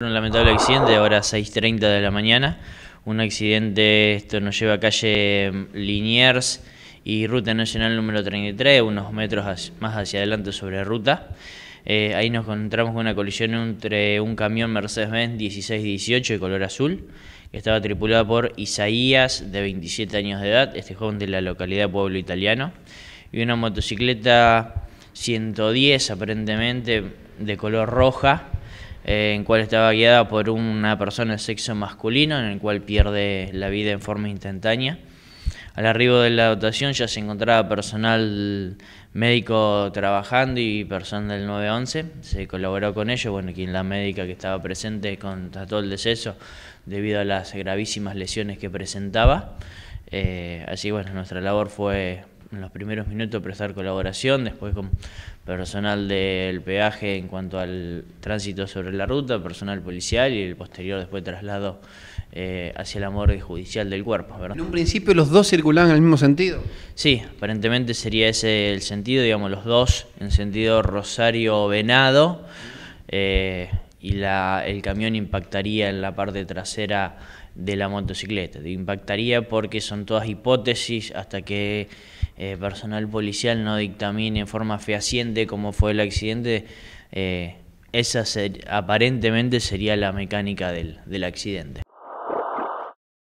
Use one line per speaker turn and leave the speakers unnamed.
Un lamentable accidente, ahora 6.30 de la mañana. Un accidente, esto nos lleva a calle mm, Liniers y Ruta Nacional número 33, unos metros más hacia adelante sobre ruta. Eh, ahí nos encontramos con una colisión entre un camión Mercedes-Benz 1618 de color azul, que estaba tripulado por Isaías, de 27 años de edad, este joven de la localidad Pueblo Italiano, y una motocicleta 110 aparentemente de color roja eh, en cual estaba guiada por una persona de sexo masculino, en el cual pierde la vida en forma instantánea. Al arribo de la dotación ya se encontraba personal médico trabajando y personal del 911. Se colaboró con ellos, bueno, quien la médica que estaba presente constató el deceso debido a las gravísimas lesiones que presentaba. Eh, así, bueno, nuestra labor fue en los primeros minutos prestar colaboración, después con personal del peaje en cuanto al tránsito sobre la ruta, personal policial y el posterior después traslado eh, hacia la morgue judicial del cuerpo. ¿verdad? En un
principio los dos circulaban en el mismo sentido.
Sí, aparentemente sería ese el sentido, digamos los dos, en sentido Rosario-Venado. Eh, y la, el camión impactaría en la parte trasera de la motocicleta. Impactaría porque son todas hipótesis hasta que eh, personal policial no dictamine en forma fehaciente cómo fue el accidente, eh, esa aparentemente sería la mecánica del accidente.